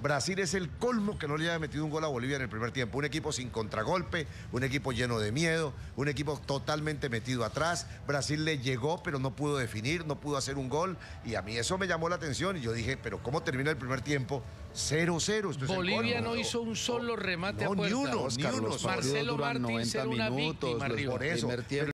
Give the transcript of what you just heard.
Brasil es el colmo que no le haya metido un gol a Bolivia en el primer tiempo. Un equipo sin contragolpe, un equipo lleno de miedo, un equipo totalmente metido atrás. Brasil le llegó, pero no pudo definir, no pudo hacer un gol. Y a mí eso me llamó la atención. Y yo dije, pero ¿cómo termina el primer tiempo? 0-0. Bolivia no hizo un solo remate a puerta. Ni uno, ni uno. Marcelo Martín Por eso.